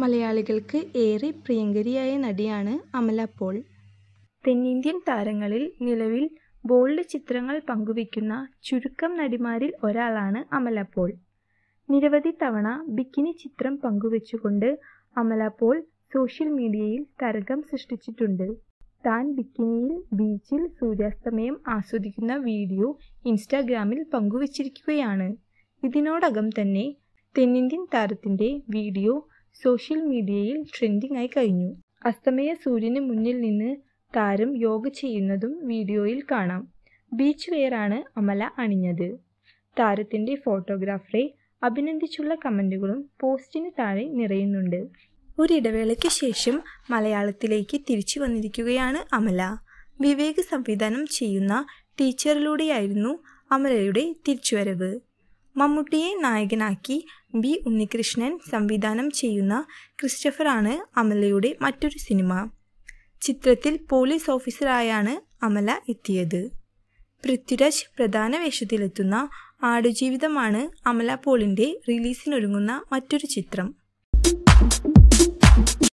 മലയാളികൾക്ക് ഏറെ പ്രിയങ്കരിയായ നടിയാണ് അമല പോൾ തെന്നിന്ത്യൻ താരങ്ങളിൽ നിലവിൽ ബോൾഡ് ചിത്രങ്ങൾ പങ്കുവയ്ക്കുന്ന ചുരുക്കം നടിമാരിൽ ഒരാളാണ് അമല പോൾ നിരവധി തവണ ബിക്കിനി ചിത്രം പങ്കുവെച്ചുകൊണ്ട് അമല പോൾ സോഷ്യൽ മീഡിയയിൽ തരംഗം സൃഷ്ടിച്ചിട്ടുണ്ട് താൻ ബിക്കിനിയിൽ ബീച്ചിൽ സൂര്യാസ്തമയം ആസ്വദിക്കുന്ന വീഡിയോ ഇൻസ്റ്റാഗ്രാമിൽ പങ്കുവച്ചിരിക്കുകയാണ് ഇതിനോടകം തന്നെ തെന്നിന്ത്യൻ താരത്തിൻ്റെ വീഡിയോ സോഷ്യൽ മീഡിയയിൽ ട്രെൻഡിംഗ് ആയി കഴിഞ്ഞു അസ്തമയ സൂര്യന് മുന്നിൽ നിന്ന് താരം യോഗ ചെയ്യുന്നതും വീഡിയോയിൽ കാണാം ബീച്ച് വെയറാണ് അമല അണിഞ്ഞത് താരത്തിൻ്റെ ഫോട്ടോഗ്രാഫറെ അഭിനന്ദിച്ചുള്ള കമൻറ്റുകളും പോസ്റ്റിന് താഴെ നിറയുന്നുണ്ട് ഒരിടവേളയ്ക്ക് ശേഷം മലയാളത്തിലേക്ക് തിരിച്ചു വന്നിരിക്കുകയാണ് അമല വിവേക് സംവിധാനം ചെയ്യുന്ന ടീച്ചറിലൂടെയായിരുന്നു അമലയുടെ തിരിച്ചുവരവ് മമ്മൂട്ടിയെ നായകനാക്കി ബി ഉണ്ണികൃഷ്ണൻ സംവിധാനം ചെയ്യുന്ന ക്രിസ്റ്റഫറാണ് അമലയുടെ മറ്റൊരു സിനിമ ചിത്രത്തിൽ പോലീസ് ഓഫീസറായാണ് അമല എത്തിയത് പൃഥ്വിരാജ് പ്രധാന വേഷത്തിലെത്തുന്ന ആടുജീവിതമാണ് അമല പോളിൻ്റെ റിലീസിനൊരുങ്ങുന്ന മറ്റൊരു ചിത്രം